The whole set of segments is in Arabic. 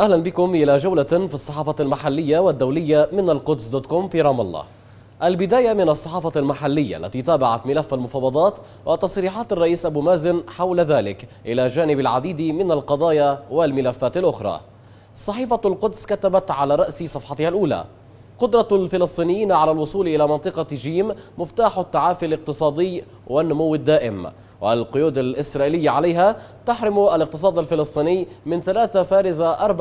أهلا بكم إلى جولة في الصحافة المحلية والدولية من القدس دوت كوم في رام الله البداية من الصحافة المحلية التي تابعت ملف المفاوضات وتصريحات الرئيس أبو مازن حول ذلك إلى جانب العديد من القضايا والملفات الأخرى صحيفة القدس كتبت على رأس صفحتها الأولى قدرة الفلسطينيين على الوصول إلى منطقة جيم مفتاح التعافي الاقتصادي والنمو الدائم والقيود الإسرائيلية عليها تحرم الاقتصاد الفلسطيني من 3.4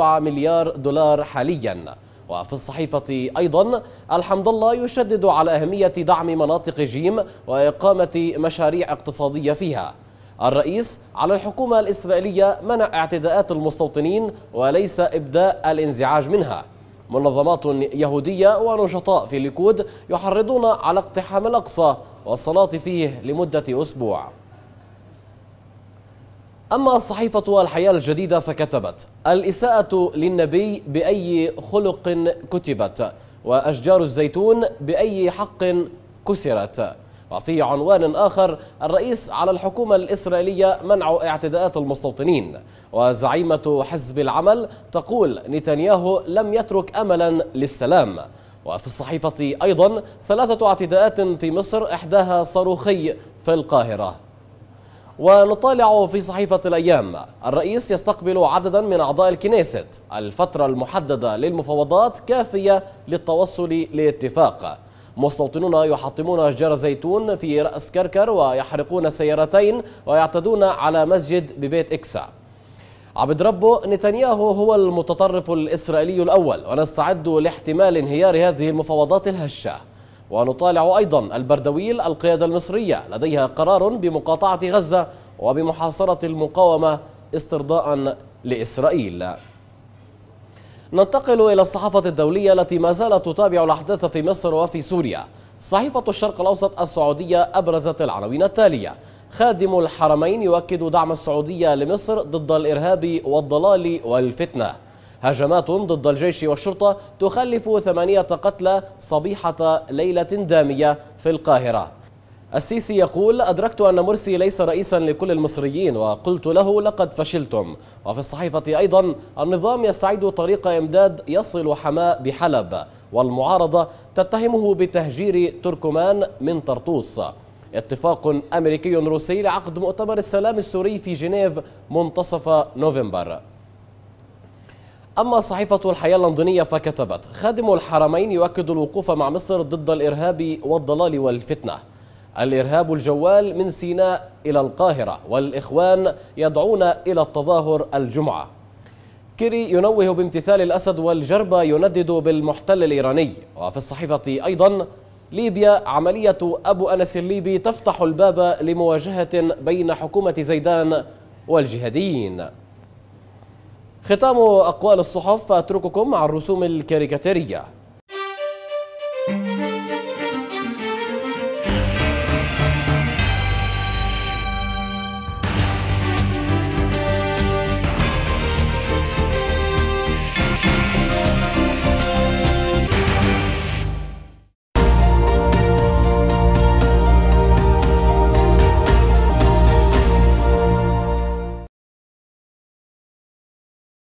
مليار دولار حالياً وفي الصحيفة أيضا الحمد الله يشدد على أهمية دعم مناطق جيم وإقامة مشاريع اقتصادية فيها الرئيس على الحكومة الإسرائيلية منع اعتداءات المستوطنين وليس إبداء الانزعاج منها منظمات يهودية ونشطاء في الليكود يحرضون على اقتحام الأقصى والصلاة فيه لمدة أسبوع أما صحيفة الحياة الجديدة فكتبت الإساءة للنبي بأي خلق كتبت وأشجار الزيتون بأي حق كسرت وفي عنوان آخر الرئيس على الحكومة الإسرائيلية منع اعتداءات المستوطنين وزعيمة حزب العمل تقول نتنياهو لم يترك أملا للسلام وفي الصحيفة أيضا ثلاثة اعتداءات في مصر إحداها صاروخي في القاهرة ونطالع في صحيفة الأيام الرئيس يستقبل عددا من أعضاء الكنيست الفترة المحددة للمفاوضات كافية للتوصل لاتفاق مستوطنون يحطمون أشجار زيتون في رأس كركر ويحرقون سيارتين ويعتدون على مسجد ببيت إكسا عبد ربه نتنياهو هو المتطرف الإسرائيلي الأول ونستعد لاحتمال انهيار هذه المفاوضات الهشة ونطالع أيضا البردويل القيادة المصرية لديها قرار بمقاطعة غزة وبمحاصرة المقاومة استرضاء لإسرائيل ننتقل إلى الصحافة الدولية التي ما زالت تتابع الأحداث في مصر وفي سوريا صحيفة الشرق الأوسط السعودية أبرزت العناوين التالية خادم الحرمين يؤكد دعم السعودية لمصر ضد الإرهاب والضلال والفتنة هجمات ضد الجيش والشرطة تخلف ثمانية قتلى صبيحة ليلة دامية في القاهرة السيسي يقول أدركت أن مرسي ليس رئيسا لكل المصريين وقلت له لقد فشلتم وفي الصحيفة أيضا النظام يستعيد طريق إمداد يصل حماة بحلب والمعارضة تتهمه بتهجير تركمان من طرطوس اتفاق أمريكي روسي لعقد مؤتمر السلام السوري في جنيف منتصف نوفمبر أما صحيفة الحياة اللندنية فكتبت خادم الحرمين يؤكد الوقوف مع مصر ضد الإرهاب والضلال والفتنة الإرهاب الجوال من سيناء إلى القاهرة والإخوان يدعون إلى التظاهر الجمعة كيري ينوه بامتثال الأسد والجربة يندد بالمحتل الإيراني وفي الصحيفة أيضا ليبيا عملية أبو أنس الليبي تفتح الباب لمواجهة بين حكومة زيدان والجهاديين ختام أقوال الصحف فأترككم مع الرسوم الكاريكاتيرية